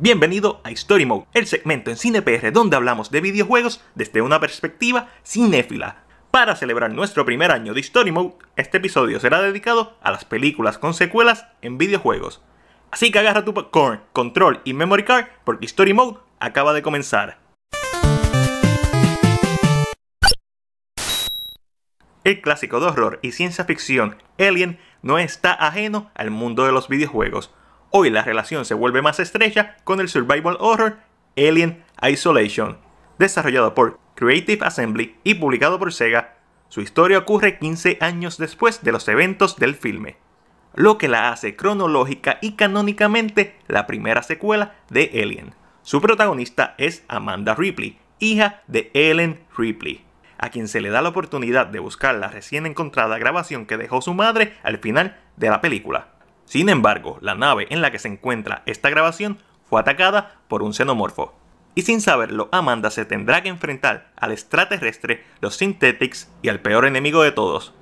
Bienvenido a Story Mode, el segmento en CinePR donde hablamos de videojuegos desde una perspectiva cinéfila. Para celebrar nuestro primer año de Story Mode, este episodio será dedicado a las películas con secuelas en videojuegos. Así que agarra tu popcorn, control y memory card porque Story Mode acaba de comenzar. El clásico de horror y ciencia ficción Alien no está ajeno al mundo de los videojuegos Hoy la relación se vuelve más estrecha con el survival horror Alien Isolation, desarrollado por Creative Assembly y publicado por Sega. Su historia ocurre 15 años después de los eventos del filme, lo que la hace cronológica y canónicamente la primera secuela de Alien. Su protagonista es Amanda Ripley, hija de Ellen Ripley, a quien se le da la oportunidad de buscar la recién encontrada grabación que dejó su madre al final de la película. Sin embargo, la nave en la que se encuentra esta grabación fue atacada por un xenomorfo. Y sin saberlo, Amanda se tendrá que enfrentar al extraterrestre, los Synthetics y al peor enemigo de todos,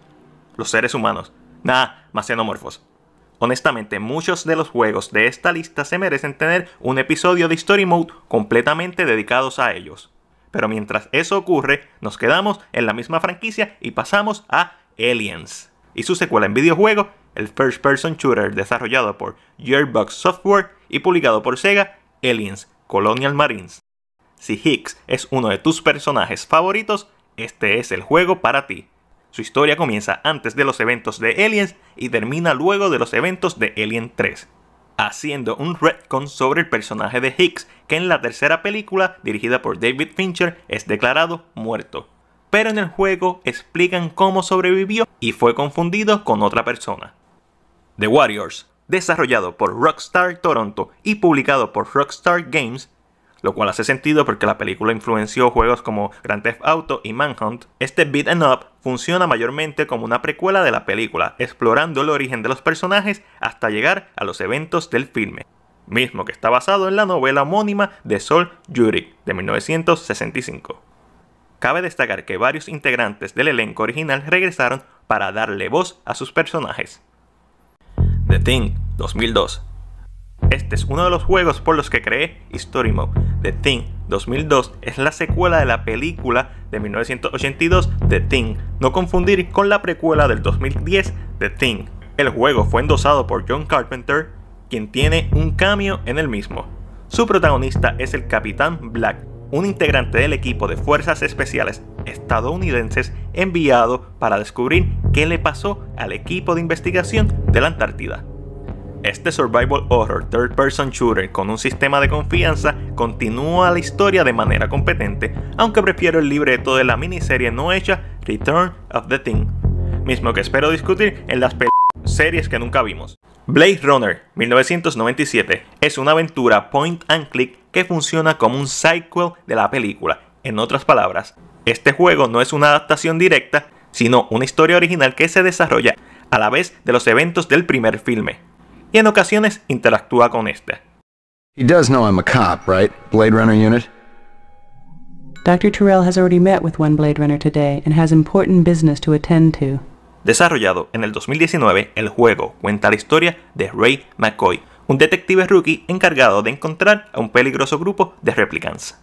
los seres humanos. Nada, más xenomorfos. Honestamente, muchos de los juegos de esta lista se merecen tener un episodio de Story Mode completamente dedicados a ellos. Pero mientras eso ocurre, nos quedamos en la misma franquicia y pasamos a Aliens y su secuela en videojuego el first person shooter desarrollado por Gearbox Software y publicado por Sega, Aliens Colonial Marines. Si Hicks es uno de tus personajes favoritos, este es el juego para ti. Su historia comienza antes de los eventos de Aliens y termina luego de los eventos de Alien 3, haciendo un retcon sobre el personaje de Hicks, que en la tercera película, dirigida por David Fincher, es declarado muerto. Pero en el juego explican cómo sobrevivió y fue confundido con otra persona. The Warriors, desarrollado por Rockstar Toronto y publicado por Rockstar Games, lo cual hace sentido porque la película influenció juegos como Grand Theft Auto y Manhunt, este beat and em up funciona mayormente como una precuela de la película, explorando el origen de los personajes hasta llegar a los eventos del filme, mismo que está basado en la novela homónima de Sol Yurik de 1965. Cabe destacar que varios integrantes del elenco original regresaron para darle voz a sus personajes. The Thing 2002. Este es uno de los juegos por los que creé History Mode. The Thing 2002 es la secuela de la película de 1982 The Thing, no confundir con la precuela del 2010 The Thing. El juego fue endosado por John Carpenter, quien tiene un cameo en el mismo. Su protagonista es el Capitán Black, un integrante del equipo de fuerzas especiales estadounidenses enviado para descubrir qué le pasó al equipo de investigación de la Antártida. Este survival horror third person shooter con un sistema de confianza continúa la historia de manera competente, aunque prefiero el libreto de la miniserie no hecha Return of the Thing, mismo que espero discutir en las series que nunca vimos. Blade Runner 1997 es una aventura point and click que funciona como un sequel de la película. En otras palabras, este juego no es una adaptación directa, sino una historia original que se desarrolla a la vez de los eventos del primer filme, y en ocasiones interactúa con esta. Desarrollado en el 2019, el juego cuenta la historia de Ray McCoy, un detective rookie encargado de encontrar a un peligroso grupo de replicants.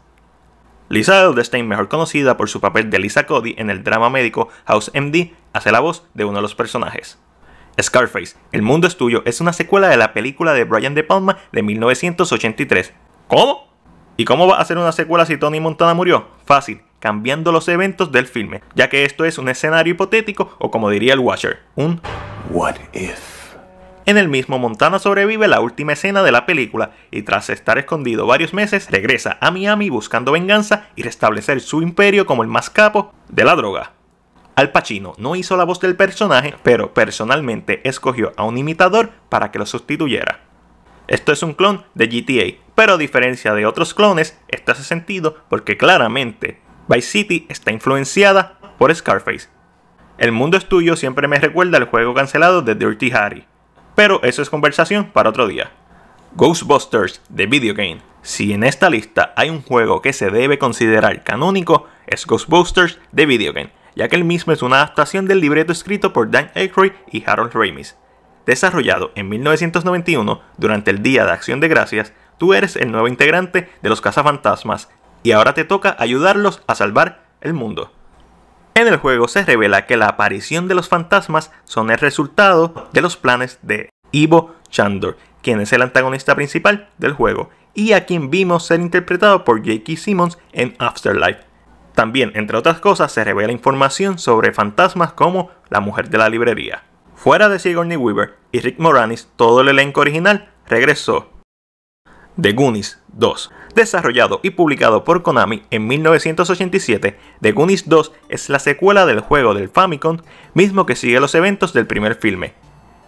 Lisa Edelstein, mejor conocida por su papel de Lisa Cody en el drama médico House MD, hace la voz de uno de los personajes. Scarface, El mundo es tuyo, es una secuela de la película de Brian De Palma de 1983. ¿Cómo? ¿Y cómo va a ser una secuela si Tony Montana murió? Fácil, cambiando los eventos del filme, ya que esto es un escenario hipotético o como diría el Watcher, un What if. En el mismo, Montana sobrevive la última escena de la película y tras estar escondido varios meses, regresa a Miami buscando venganza y restablecer su imperio como el más capo de la droga. Al Pacino no hizo la voz del personaje, pero personalmente escogió a un imitador para que lo sustituyera. Esto es un clon de GTA, pero a diferencia de otros clones, esto hace sentido porque claramente Vice City está influenciada por Scarface. El mundo es tuyo siempre me recuerda al juego cancelado de Dirty Harry. Pero eso es conversación para otro día. Ghostbusters de Videogame Si en esta lista hay un juego que se debe considerar canónico, es Ghostbusters de Videogame, ya que el mismo es una adaptación del libreto escrito por Dan Aykroyd y Harold Ramis. Desarrollado en 1991 durante el Día de Acción de Gracias, tú eres el nuevo integrante de los cazafantasmas y ahora te toca ayudarlos a salvar el mundo. En el juego se revela que la aparición de los fantasmas son el resultado de los planes de Ivo Chandor, quien es el antagonista principal del juego, y a quien vimos ser interpretado por J.K. Simmons en Afterlife. También, entre otras cosas, se revela información sobre fantasmas como la mujer de la librería. Fuera de Sigourney Weaver y Rick Moranis, todo el elenco original regresó The Goonies 2. Desarrollado y publicado por Konami en 1987, The Goonies 2 es la secuela del juego del Famicom, mismo que sigue los eventos del primer filme.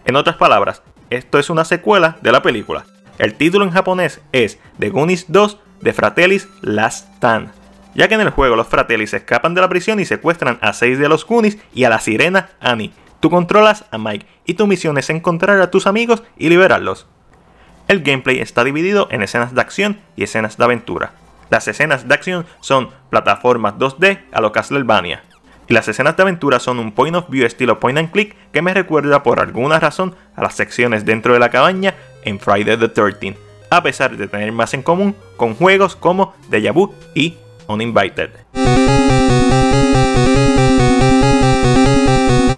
En otras palabras, esto es una secuela de la película. El título en japonés es The Goonies 2 de Fratellis Last Tan, ya que en el juego los Fratellis escapan de la prisión y secuestran a 6 de los Goonies y a la sirena Annie. Tú controlas a Mike y tu misión es encontrar a tus amigos y liberarlos. El gameplay está dividido en escenas de acción y escenas de aventura. Las escenas de acción son plataformas 2D a lo Castlevania, y las escenas de aventura son un point of view estilo point and click que me recuerda por alguna razón a las secciones dentro de la cabaña en Friday the 13th, a pesar de tener más en común con juegos como Deja Vu y Uninvited.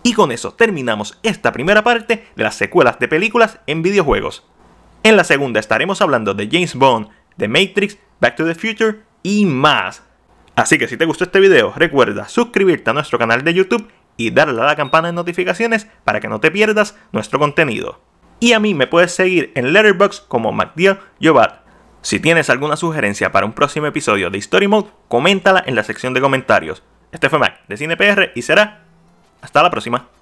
Y con eso terminamos esta primera parte de las secuelas de películas en videojuegos. En la segunda estaremos hablando de James Bond, The Matrix, Back to the Future y más. Así que si te gustó este video, recuerda suscribirte a nuestro canal de YouTube y darle a la campana de notificaciones para que no te pierdas nuestro contenido. Y a mí me puedes seguir en Letterboxd como MacDill Si tienes alguna sugerencia para un próximo episodio de History Mode, coméntala en la sección de comentarios. Este fue Mac de CinePR y será hasta la próxima.